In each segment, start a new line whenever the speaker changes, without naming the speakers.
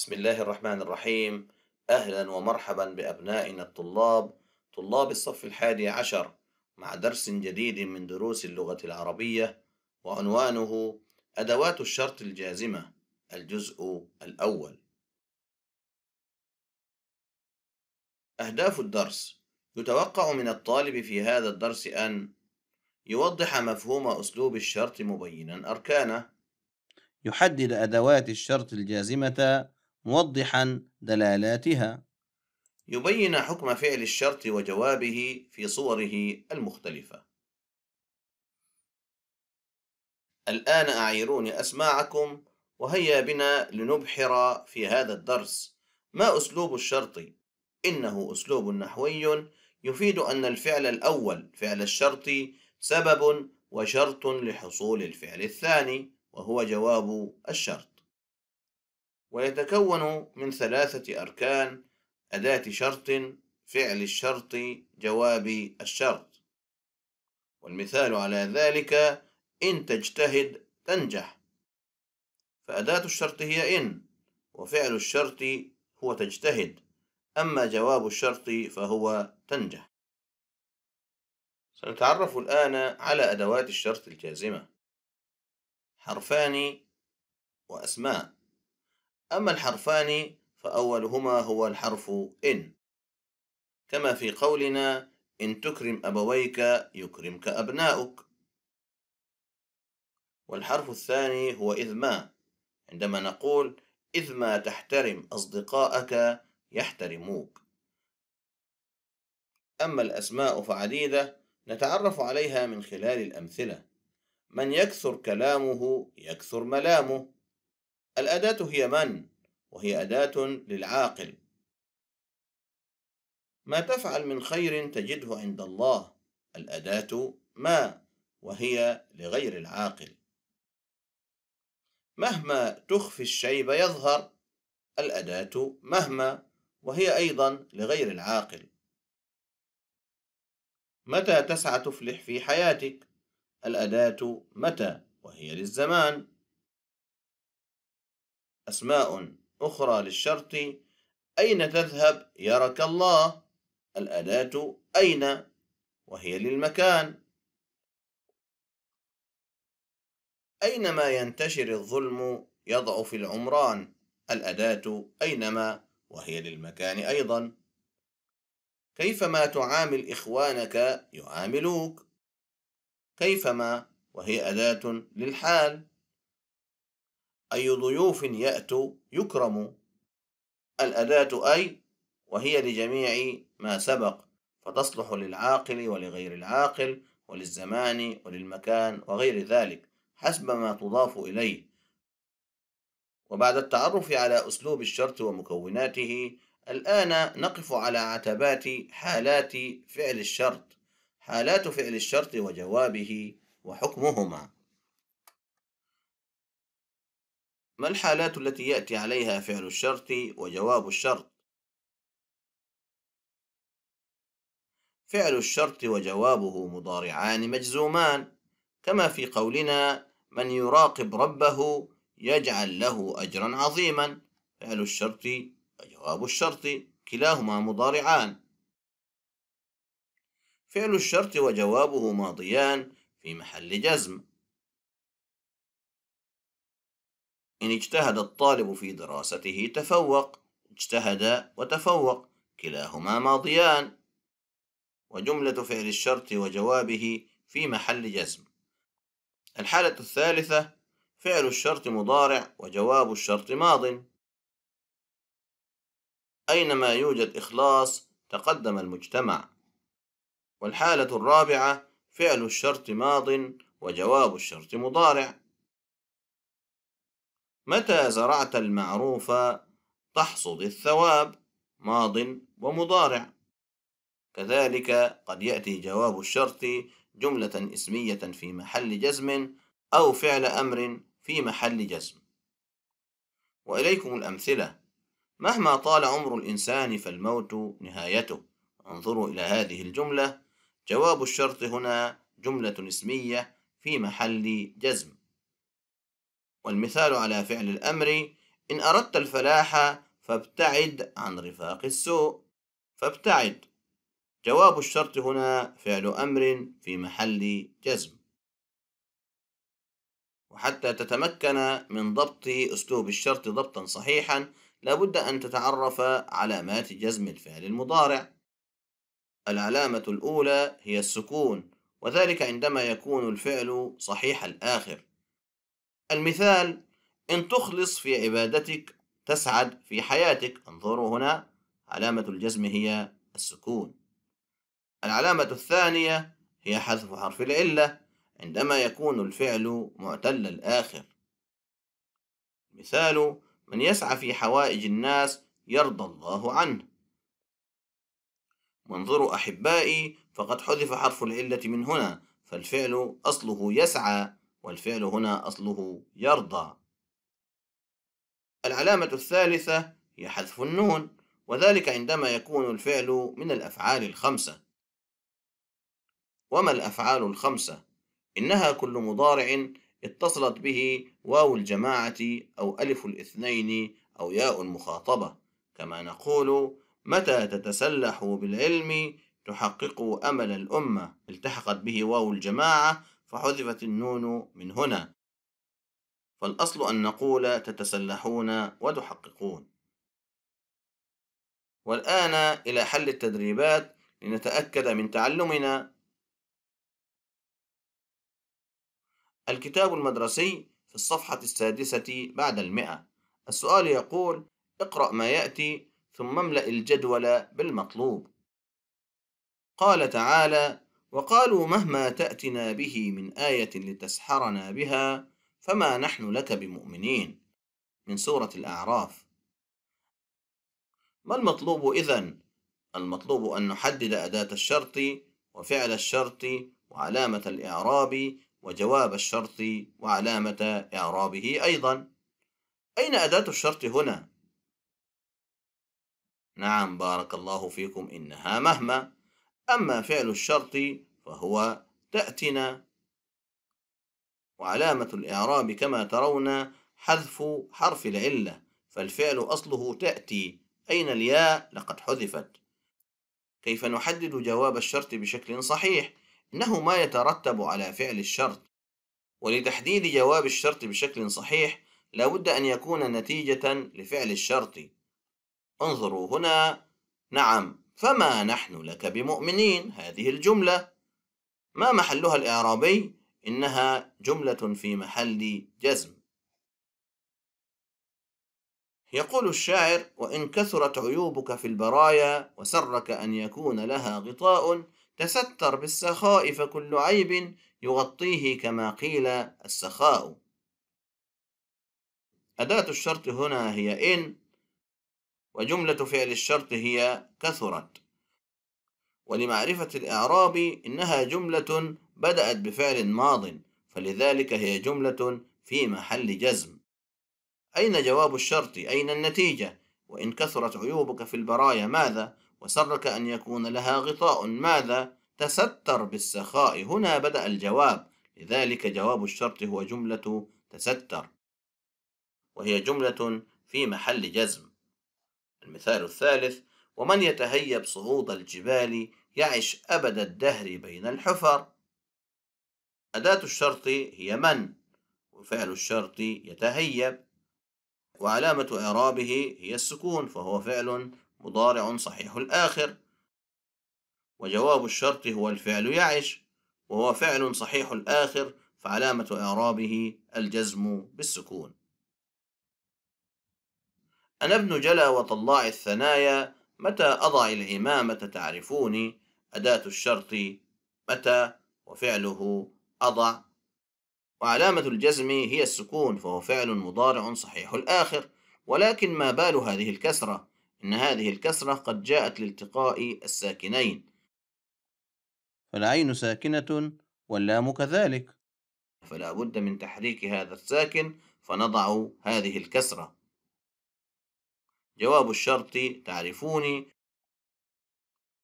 بسم الله الرحمن الرحيم أهلا ومرحبا بأبنائنا الطلاب طلاب الصف الحادي عشر مع درس جديد من دروس اللغة العربية وعنوانه أدوات الشرط الجازمة الجزء الأول أهداف الدرس يتوقع من الطالب في هذا الدرس أن يوضح مفهوم أسلوب الشرط مبينا أركانه يحدد أدوات الشرط الجازمة موضحا دلالاتها يبين حكم فعل الشرط وجوابه في صوره المختلفة الآن أعيروني أسماعكم وهيا بنا لنبحر في هذا الدرس ما أسلوب الشرط؟ إنه أسلوب نحوي يفيد أن الفعل الأول فعل الشرط سبب وشرط لحصول الفعل الثاني وهو جواب الشرط ويتكون من ثلاثة أركان أداة شرط فعل الشرط جواب الشرط والمثال على ذلك إن تجتهد تنجح فأداة الشرط هي إن وفعل الشرط هو تجتهد أما جواب الشرط فهو تنجح سنتعرف الآن على أدوات الشرط الجازمة حرفان وأسماء أما الحرفان فأولهما هو الحرف إن كما في قولنا إن تكرم أبويك يكرمك أبناؤك والحرف الثاني هو إذ ما عندما نقول إذ ما تحترم أصدقاءك يحترموك أما الأسماء فعديدة نتعرف عليها من خلال الأمثلة من يكثر كلامه يكثر ملامه الأداة هي من وهي أداة للعاقل ما تفعل من خير تجده عند الله الأداة ما وهي لغير العاقل مهما تخفي الشيب يظهر الأداة مهما وهي أيضا لغير العاقل متى تسعى تفلح في حياتك الأداة متى وهي للزمان أسماء أخرى للشرط أين تذهب يرك الله الأداة أين وهي للمكان أينما ينتشر الظلم يضعف العمران الأداة أينما وهي للمكان أيضا كيفما تعامل إخوانك يعاملوك كيفما وهي أداة للحال أي ضيوف يأتوا يكرم الأداة أي وهي لجميع ما سبق فتصلح للعاقل ولغير العاقل وللزمان وللمكان وغير ذلك حسب ما تضاف إليه وبعد التعرف على أسلوب الشرط ومكوناته الآن نقف على عتبات حالات فعل الشرط حالات فعل الشرط وجوابه وحكمهما ما الحالات التي يأتي عليها فعل الشرط وجواب الشرط؟ فعل الشرط وجوابه مضارعان مجزومان كما في قولنا من يراقب ربه يجعل له أجرا عظيما فعل الشرط وجواب الشرط كلاهما مضارعان فعل الشرط وجوابه ماضيان في محل جزم إن اجتهد الطالب في دراسته تفوق اجتهد وتفوق كلاهما ماضيان وجملة فعل الشرط وجوابه في محل جزم الحالة الثالثة فعل الشرط مضارع وجواب الشرط ماض أينما يوجد إخلاص تقدم المجتمع والحالة الرابعة فعل الشرط ماض وجواب الشرط مضارع متى زرعت المعروف تحصد الثواب ماض ومضارع كذلك قد يأتي جواب الشرط جملة اسمية في محل جزم أو فعل أمر في محل جزم وإليكم الأمثلة مهما طال عمر الإنسان فالموت نهايته انظروا إلى هذه الجملة جواب الشرط هنا جملة اسمية في محل جزم والمثال على فعل الأمر إن أردت الفلاح فابتعد عن رفاق السوء فابتعد جواب الشرط هنا فعل أمر في محل جزم وحتى تتمكن من ضبط أسلوب الشرط ضبطا صحيحا لابد أن تتعرف علامات جزم الفعل المضارع العلامة الأولى هي السكون وذلك عندما يكون الفعل صحيح الآخر المثال إن تخلص في عبادتك تسعد في حياتك انظروا هنا علامة الجزم هي السكون العلامة الثانية هي حذف حرف العلة عندما يكون الفعل معتل الآخر مثال من يسعى في حوائج الناس يرضى الله عنه وانظروا أحبائي فقد حذف حرف العلة من هنا فالفعل أصله يسعى والفعل هنا أصله يرضى العلامة الثالثة هي حذف النون وذلك عندما يكون الفعل من الأفعال الخمسة وما الأفعال الخمسة؟ إنها كل مضارع اتصلت به واو الجماعة أو ألف الاثنين أو ياء المخاطبة كما نقول متى تتسلح بالعلم تحقق أمل الأمة التحقت به واو الجماعة فحذفت النون من هنا فالأصل أن نقول تتسلحون وتحققون والآن إلى حل التدريبات لنتأكد من تعلمنا الكتاب المدرسي في الصفحة السادسة بعد المئة السؤال يقول اقرأ ما يأتي ثم املأ الجدول بالمطلوب قال تعالى وقالوا مهما تأتنا به من آية لتسحرنا بها فما نحن لك بمؤمنين من سورة الأعراف ما المطلوب إذن؟ المطلوب أن نحدد أداة الشرط وفعل الشرط وعلامة الإعراب وجواب الشرط وعلامة إعرابه أيضا أين أداة الشرط هنا؟ نعم بارك الله فيكم إنها مهما أما فعل الشرط فهو تأتنا وعلامة الإعراب كما ترون حذف حرف العلة فالفعل أصله تأتي أين الياء لقد حذفت كيف نحدد جواب الشرط بشكل صحيح إنه ما يترتب على فعل الشرط ولتحديد جواب الشرط بشكل صحيح لابد أن يكون نتيجة لفعل الشرط انظروا هنا نعم فما نحن لك بمؤمنين هذه الجملة ما محلها الإعرابي إنها جملة في محل جزم يقول الشاعر وإن كثرت عيوبك في البرايا وسرك أن يكون لها غطاء تستر بالسخاء فكل عيب يغطيه كما قيل السخاء أداة الشرط هنا هي إن وجملة فعل الشرط هي كثرت ولمعرفة الإعراب إنها جملة بدأت بفعل ماض فلذلك هي جملة في محل جزم أين جواب الشرط أين النتيجة وإن كثرت عيوبك في البرايا ماذا وسرك أن يكون لها غطاء ماذا تستر بالسخاء هنا بدأ الجواب لذلك جواب الشرط هو جملة تستر وهي جملة في محل جزم المثال الثالث ومن يتهيب صعود الجبال يعش أبد الدهر بين الحفر أداة الشرط هي من وفعل الشرط يتهيب وعلامة إعرابه هي السكون فهو فعل مضارع صحيح الآخر وجواب الشرط هو الفعل يعش وهو فعل صحيح الآخر فعلامة إعرابه الجزم بالسكون أنا ابن جلا وطلاع الثنايا متى أضع الإمامة تعرفوني أداة الشرط متى وفعله أضع وعلامة الجزم هي السكون فهو فعل مضارع صحيح الآخر ولكن ما بال هذه الكسرة إن هذه الكسرة قد جاءت لالتقاء الساكنين فالعين ساكنة واللام كذلك فلا بد من تحريك هذا الساكن فنضع هذه الكسره جواب الشرط تعرفوني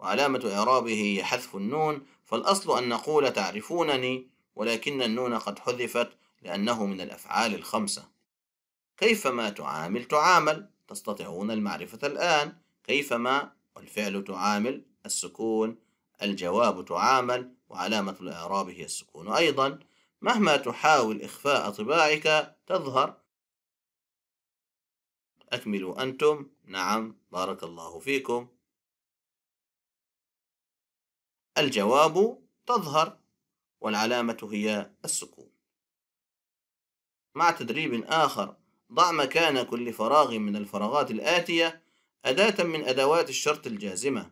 وعلامة إعرابه هي حذف النون فالأصل أن نقول تعرفونني ولكن النون قد حذفت لأنه من الأفعال الخمسة كيفما تعامل تعامل تستطيعون المعرفة الآن كيفما والفعل تعامل السكون الجواب تعامل وعلامة الإعراب هي السكون أيضا مهما تحاول إخفاء طباعك تظهر أكملوا أنتم نعم بارك الله فيكم الجواب تظهر والعلامة هي السكون مع تدريب آخر ضع مكان كل فراغ من الفراغات الآتية أداة من أدوات الشرط الجازمة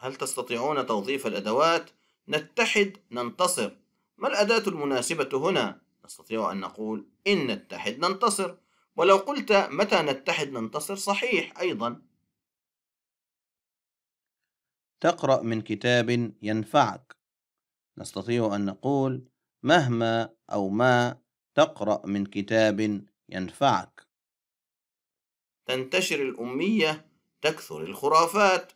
هل تستطيعون توظيف الأدوات؟ نتحد ننتصر ما الأداة المناسبة هنا؟ نستطيع أن نقول إن نتحد ننتصر ولو قلت متى نتحد ننتصر صحيح أيضا تقرأ من كتاب ينفعك نستطيع أن نقول مهما أو ما تقرأ من كتاب ينفعك تنتشر الأمية تكثر الخرافات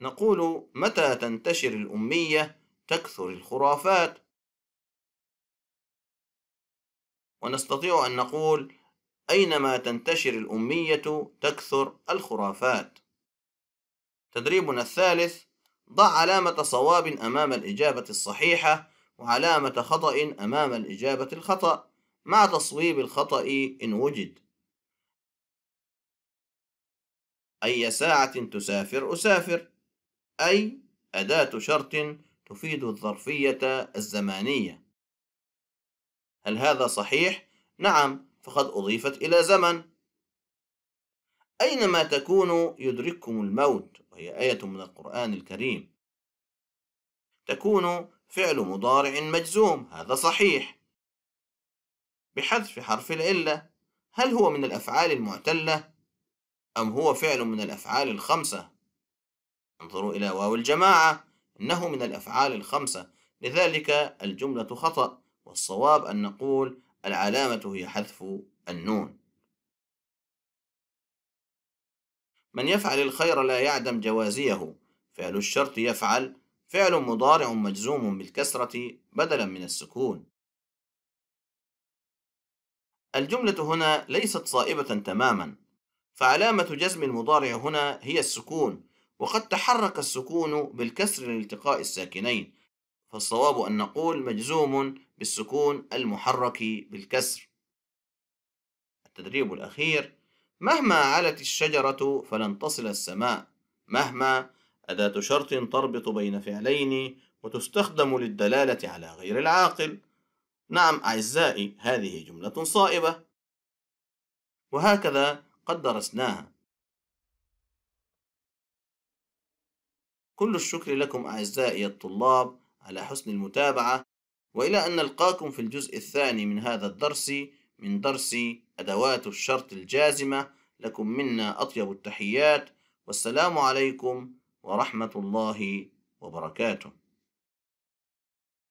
نقول متى تنتشر الأمية تكثر الخرافات ونستطيع أن نقول أينما تنتشر الأمية تكثر الخرافات. تدريبنا الثالث ضع علامة صواب أمام الإجابة الصحيحة وعلامة خطأ أمام الإجابة الخطأ مع تصويب الخطأ إن وجد. أي ساعة تسافر أسافر أي أداة شرط تفيد الظرفية الزمانية هل هذا صحيح؟ نعم فقد أضيفت إلى زمن أينما تكون يدرككم الموت وهي آية من القرآن الكريم تكون فعل مضارع مجزوم هذا صحيح بحذف حرف العلة هل هو من الأفعال المعتلة أم هو فعل من الأفعال الخمسة انظروا إلى واو الجماعة إنه من الأفعال الخمسة لذلك الجملة خطأ والصواب أن نقول العلامة هي حذف النون من يفعل الخير لا يعدم جوازيه فعل الشرط يفعل فعل مضارع مجزوم بالكسرة بدلا من السكون الجملة هنا ليست صائبة تماما فعلامة جزم المضارع هنا هي السكون وقد تحرك السكون بالكسر لالتقاء الساكنين فالصواب أن نقول مجزوم بالسكون المحرك بالكسر التدريب الأخير مهما علت الشجرة فلن تصل السماء مهما أداة شرط تربط بين فعلين وتستخدم للدلالة على غير العاقل نعم أعزائي هذه جملة صائبة وهكذا قد درسناها كل الشكر لكم أعزائي الطلاب على حسن المتابعة وإلى أن نلقاكم في الجزء الثاني من هذا الدرس من درس أدوات الشرط الجازمة لكم منا أطيب التحيات والسلام عليكم ورحمة الله وبركاته